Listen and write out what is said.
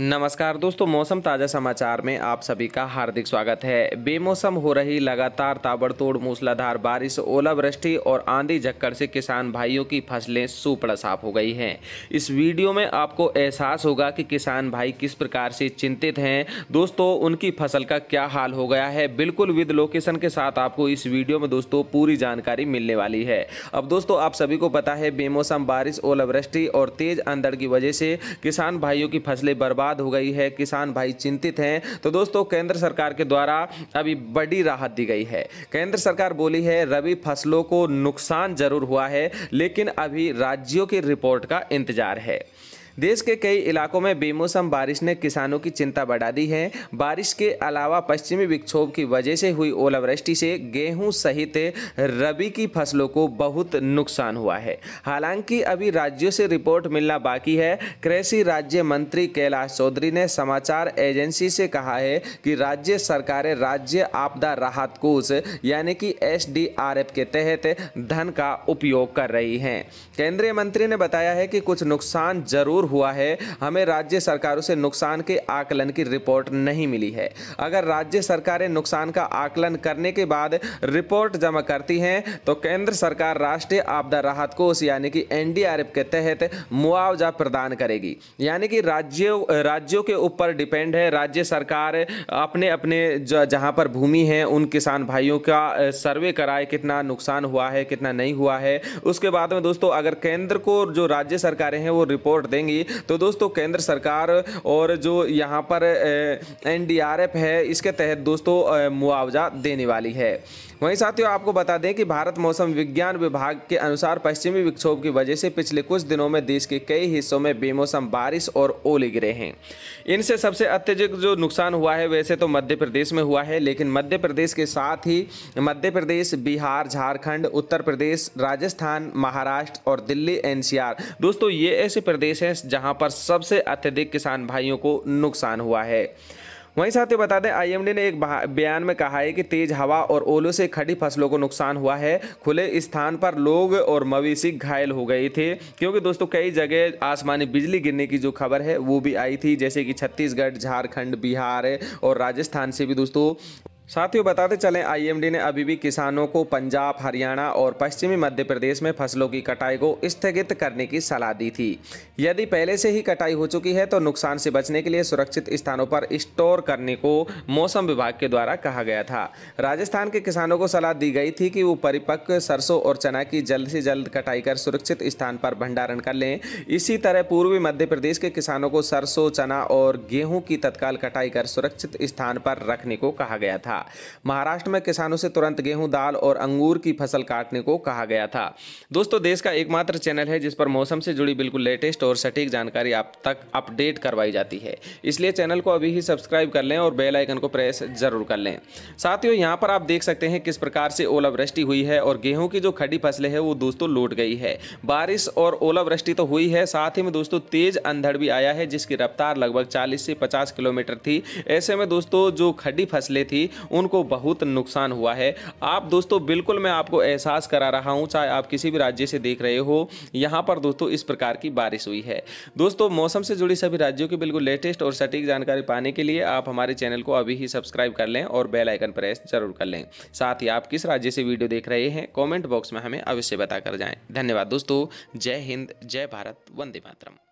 नमस्कार दोस्तों मौसम ताज़ा समाचार में आप सभी का हार्दिक स्वागत है बेमौसम हो रही लगातार ताबड़तोड़ मूसलाधार बारिश ओलावृष्टि और आंधी झक्कर से किसान भाइयों की फसलें सुपड़ साफ हो गई हैं इस वीडियो में आपको एहसास होगा कि किसान भाई किस प्रकार से चिंतित हैं दोस्तों उनकी फसल का क्या हाल हो गया है बिल्कुल विद लोकेशन के साथ आपको इस वीडियो में दोस्तों पूरी जानकारी मिलने वाली है अब दोस्तों आप सभी को पता है बेमौसम बारिश ओलावृष्टि और तेज़ अंधड़ की वजह से किसान भाइयों की फसलें बर्बाद बर्बाद हो गई है किसान भाई चिंतित हैं तो दोस्तों केंद्र सरकार के द्वारा अभी बड़ी राहत दी गई है केंद्र सरकार बोली है रबी फसलों को नुकसान जरूर हुआ है लेकिन अभी राज्यों की रिपोर्ट का इंतजार है देश के कई इलाकों में बेमौसम बारिश ने किसानों की चिंता बढ़ा दी है बारिश के अलावा पश्चिमी विक्षोभ की वजह से हुई ओलावृष्टि से गेहूं सहित रबी की फसलों को बहुत नुकसान हुआ है हालांकि अभी राज्यों से रिपोर्ट मिलना बाकी है कृषि राज्य मंत्री कैलाश चौधरी ने समाचार एजेंसी से कहा है कि राज्य सरकारें राज्य आपदा राहत कोष यानी कि एस के तहत धन का उपयोग कर रही हैं केंद्रीय मंत्री ने बताया है कि कुछ नुकसान जरूर मंजूर हुआ है हमें राज्य सरकारों से नुकसान के आकलन की रिपोर्ट नहीं मिली है अगर राज्य सरकारें नुकसान का आकलन करने के बाद रिपोर्ट जमा करती हैं तो केंद्र सरकार राष्ट्रीय आपदा राहत कोष यानी कि एनडीआरएफ के तहत मुआवजा प्रदान करेगी यानी कि राज्यों राज्यों के ऊपर डिपेंड है राज्य सरकार अपने अपने जहां पर भूमि है उन किसान भाइयों का सर्वे कराए कितना नुकसान हुआ है कितना नहीं हुआ है उसके बाद में दोस्तों अगर केंद्र को जो राज्य सरकारें हैं वो रिपोर्ट देंगी होंगी तो दोस्तों केंद्र सरकार और जो यहाँ पर एनडीआरएफ है इसके तहत दोस्तों मुआवजा देने वाली है वहीं साथियों आपको बता दें कि भारत मौसम विज्ञान विभाग के अनुसार पश्चिमी विक्षोभ की वजह से पिछले कुछ दिनों में देश के कई हिस्सों में बेमौसम बारिश और ओले गिरे हैं इनसे सबसे अत्यधिक जो नुकसान हुआ है वैसे तो मध्य प्रदेश में हुआ है लेकिन मध्य प्रदेश के साथ ही मध्य प्रदेश बिहार झारखंड उत्तर प्रदेश राजस्थान महाराष्ट्र और दिल्ली एन दोस्तों ये ऐसे प्रदेश हैं प्रदेश जहां पर सबसे अत्यधिक किसान भाइयों को नुकसान हुआ है वहीं साथ साथियों बता दें आईएमडी ने एक बयान में कहा है कि तेज हवा और ओलों से खड़ी फसलों को नुकसान हुआ है खुले स्थान पर लोग और मवेशी घायल हो गए थे क्योंकि दोस्तों कई जगह आसमानी बिजली गिरने की जो खबर है वो भी आई थी जैसे कि छत्तीसगढ़ झारखंड बिहार और राजस्थान से भी दोस्तों साथियों बताते चलें आईएमडी ने अभी भी किसानों को पंजाब हरियाणा और पश्चिमी मध्य प्रदेश में फसलों की कटाई को स्थगित करने की सलाह दी थी यदि पहले से ही कटाई हो चुकी है तो नुकसान से बचने के लिए सुरक्षित स्थानों पर स्टोर करने को मौसम विभाग के द्वारा कहा गया था राजस्थान के किसानों को सलाह दी गई थी कि वो परिपक्व सरसों और चना की जल्द से जल्द कटाई कर सुरक्षित स्थान पर भंडारण कर लें इसी तरह पूर्वी मध्य प्रदेश के किसानों को सरसों चना और गेहूँ की तत्काल कटाई कर सुरक्षित स्थान पर रखने को कहा गया था था महाराष्ट्र में किसानों से तुरंत गेहूं दाल और अंगूर की फसल काटने को कहा गया था दोस्तों देश का एकमात्र चैनल है जिस पर मौसम से जुड़ी बिल्कुल लेटेस्ट और सटीक जानकारी आप तक अपडेट करवाई जाती है इसलिए चैनल को अभी ही सब्सक्राइब कर लें और बेल आइकन को प्रेस जरूर कर लें साथियों यहाँ पर आप देख सकते हैं किस प्रकार से ओलावृष्टि हुई है और गेहूँ की जो खड़ी फसलें हैं वो दोस्तों लूट गई है बारिश और ओलावृष्टि तो हुई है साथ ही में दोस्तों तेज अंधड़ भी आया है जिसकी रफ्तार लगभग चालीस से पचास किलोमीटर थी ऐसे में दोस्तों जो खड्डी फसलें थी उनको बहुत नुकसान हुआ है आप दोस्तों बिल्कुल मैं आपको एहसास करा रहा हूँ चाहे आप किसी भी राज्य से देख रहे हो यहाँ पर दोस्तों इस प्रकार की बारिश हुई है दोस्तों मौसम से जुड़ी सभी राज्यों की बिल्कुल लेटेस्ट और सटीक जानकारी पाने के लिए आप हमारे चैनल को अभी ही सब्सक्राइब कर लें और बेल आइकन प्रेस जरूर कर लें साथ ही आप किस राज्य से वीडियो देख रहे हैं कमेंट बॉक्स में हमें अवश्य बताकर जाएं धन्यवाद दोस्तों जय हिंद जय भारत वंदे मातरम